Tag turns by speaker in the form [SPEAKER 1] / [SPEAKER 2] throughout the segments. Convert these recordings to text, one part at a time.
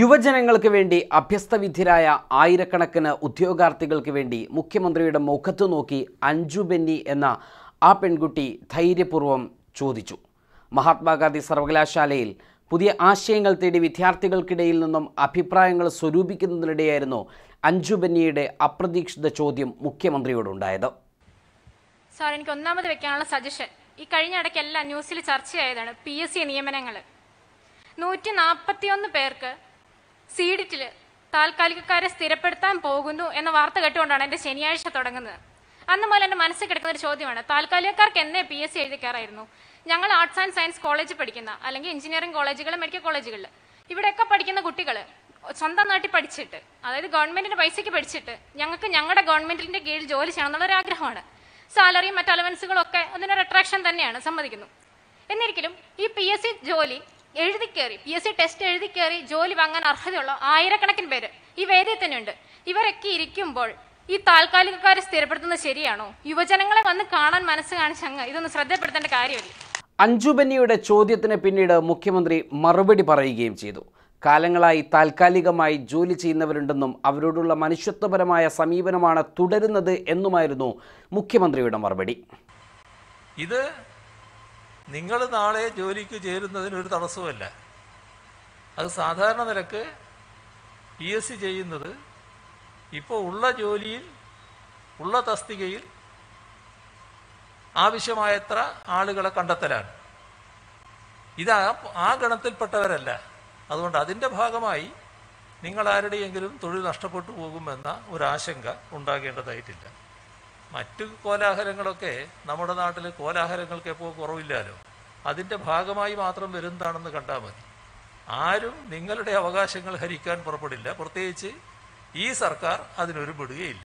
[SPEAKER 1] യുവജനങ്ങൾക്ക് വേണ്ടി അഭ്യസ്തവിധിരായ ആയിരക്കണക്കിന് ഉദ്യോഗാർത്ഥികൾക്ക് വേണ്ടി മുഖ്യമന്ത്രിയുടെ മുഖത്തു നോക്കി അഞ്ജു ബെന്നി എന്ന ആ പെൺകുട്ടി ധൈര്യപൂർവ്വം ചോദിച്ചു മഹാത്മാഗാന്ധി സർവകലാശാലയിൽ പുതിയ ആശയങ്ങൾ തേടി വിദ്യാർത്ഥികൾക്കിടയിൽ നിന്നും അഭിപ്രായങ്ങൾ സ്വരൂപിക്കുന്നതിനിടെയായിരുന്നു അഞ്ജു ബെന്നിയുടെ അപ്രതീക്ഷിത ചോദ്യം മുഖ്യമന്ത്രിയോടുണ്ടായത്
[SPEAKER 2] സാർ എനിക്ക് ഒന്നാമത് വെക്കാനുള്ള സജഷൻ ഈ കഴിഞ്ഞ ഇടയ്ക്കെല്ലാം ന്യൂസിൽ ചർച്ചയായതാണ് പി എസ് സി നിയമനങ്ങൾ നൂറ്റി നാൽപ്പത്തിയൊന്ന് പേർക്ക് സീഡിറ്റിൽ താൽക്കാലികക്കാരെ സ്ഥിരപ്പെടുത്താൻ പോകുന്നു എന്ന വാർത്ത കേട്ടുകൊണ്ടാണ് എന്റെ ശനിയാഴ്ച തുടങ്ങുന്നത് അന്ന് മുതൽ എന്റെ മനസ്സിൽ കിടക്കുന്ന ഒരു ചോദ്യമാണ് താൽക്കാലികക്കാർക്ക് എന്നെ പി എസ് സി എഴുതിക്കാറായിരുന്നു ഞങ്ങൾ ആർട്സ് ആൻഡ് സയൻസ് കോളേജിൽ പഠിക്കുന്ന അല്ലെങ്കിൽ എഞ്ചിനീയറിംഗ് കോളേജുകൾ മെഡിക്കൽ കോളേജുകളിൽ ഇവിടെയൊക്കെ പഠിക്കുന്ന കുട്ടികൾ സ്വന്തം നാട്ടിൽ പഠിച്ചിട്ട് അതായത് ഗവൺമെന്റിന്റെ പൈസയ്ക്ക് പഠിച്ചിട്ട് ഞങ്ങൾക്ക് ഞങ്ങളുടെ ഗവൺമെന്റിന്റെ കീഴിൽ ജോലി ചെയ്യണം എന്നുള്ള ഒരു ആഗ്രഹമാണ് സാലറിയും മറ്റ് അലവൻസുകളും ഒക്കെ അതിനൊരു അട്രാക്ഷൻ തന്നെയാണ് സമ്മതിക്കുന്നു എന്നിരിക്കലും ഈ പി എസ് സി ജോലി എഴുതി കയറി പി എസ് സി ടെസ്റ്റ് എഴുതി കയറി ജോലി വാങ്ങാൻ അർഹതയുള്ള ആയിരക്കണക്കിന് പേര് ഈ വേദിയിൽ തന്നെയുണ്ട് ഇവരൊക്കെ ഇരിക്കുമ്പോൾ ഈ താൽക്കാലികക്കാരെ സ്ഥിരപ്പെടുത്തുന്നത് ശരിയാണോ യുവജനങ്ങളെ വന്ന് കാണാൻ മനസ്സ് കാണിച്ച അങ്ങ് ഇതൊന്ന് ശ്രദ്ധപ്പെടുത്തേണ്ട കാര്യമില്ല
[SPEAKER 1] അഞ്ജുബനിയുടെ ചോദ്യത്തിന് പിന്നീട് മുഖ്യമന്ത്രി മറുപടി പറയുകയും ചെയ്തു കാലങ്ങളായി താൽക്കാലികമായി ജോലി ചെയ്യുന്നവരുണ്ടെന്നും അവരോടുള്ള മനുഷ്യത്വപരമായ സമീപനമാണ് തുടരുന്നത് എന്നുമായിരുന്നു മുഖ്യമന്ത്രിയുടെ മറുപടി
[SPEAKER 3] ഇത് നിങ്ങൾ നാളെ ജോലിക്ക് ചേരുന്നതിന് ഒരു തടസ്സവുമല്ല അത് സാധാരണ നിലക്ക് പി എസ് സി ചെയ്യുന്നത് ഇപ്പോൾ ഉള്ള ജോലിയിൽ ഉള്ള തസ്തികയിൽ ആവശ്യമായത്ര ആളുകളെ കണ്ടെത്തലാണ് ഇത് ആ ഗണത്തിൽപ്പെട്ടവരല്ല അതുകൊണ്ട് അതിൻ്റെ ഭാഗമായി നിങ്ങളാരുടെയെങ്കിലും തൊഴിൽ നഷ്ടപ്പെട്ടു പോകുമെന്ന ഒരാശങ്ക ഉണ്ടാകേണ്ടതായിട്ടില്ല മറ്റു കോലാഹലങ്ങളൊക്കെ നമ്മുടെ നാട്ടിൽ കോലാഹലങ്ങൾക്ക് എപ്പോൾ കുറവില്ലല്ലോ അതിൻ്റെ ഭാഗമായി മാത്രം വരുന്നതാണെന്ന് കണ്ടാൽ മതി ആരും നിങ്ങളുടെ അവകാശങ്ങൾ ഹരിക്കാൻ പുറപ്പെടില്ല പ്രത്യേകിച്ച് ഈ സർക്കാർ അതിനൊരു പെടുകയില്ല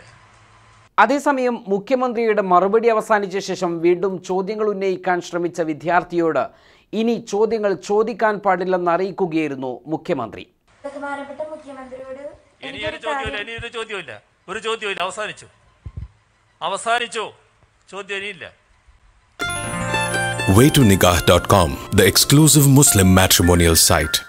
[SPEAKER 1] അതേസമയം മുഖ്യമന്ത്രിയുടെ മറുപടി അവസാനിച്ച ശേഷം വീണ്ടും ചോദ്യങ്ങൾ ഉന്നയിക്കാൻ ശ്രമിച്ച വിദ്യാർത്ഥിയോട് ഇനി ചോദ്യങ്ങൾ ചോദിക്കാൻ പാടില്ലെന്ന് അറിയിക്കുകയായിരുന്നു മുഖ്യമന്ത്രി
[SPEAKER 2] ബഹുമാനപ്പെട്ട മുഖ്യമന്ത്രിയോട്
[SPEAKER 3] ഇനിയൊരു ചോദ്യമില്ല ഇനിയൊരു ചോദ്യമില്ല ഒരു ചോദ്യമില്ല അവസാനിച്ചു അവസാനിച്ചു ചോദ്യം ഇനിയില്ല way to nikah.com the exclusive muslim matrimonial site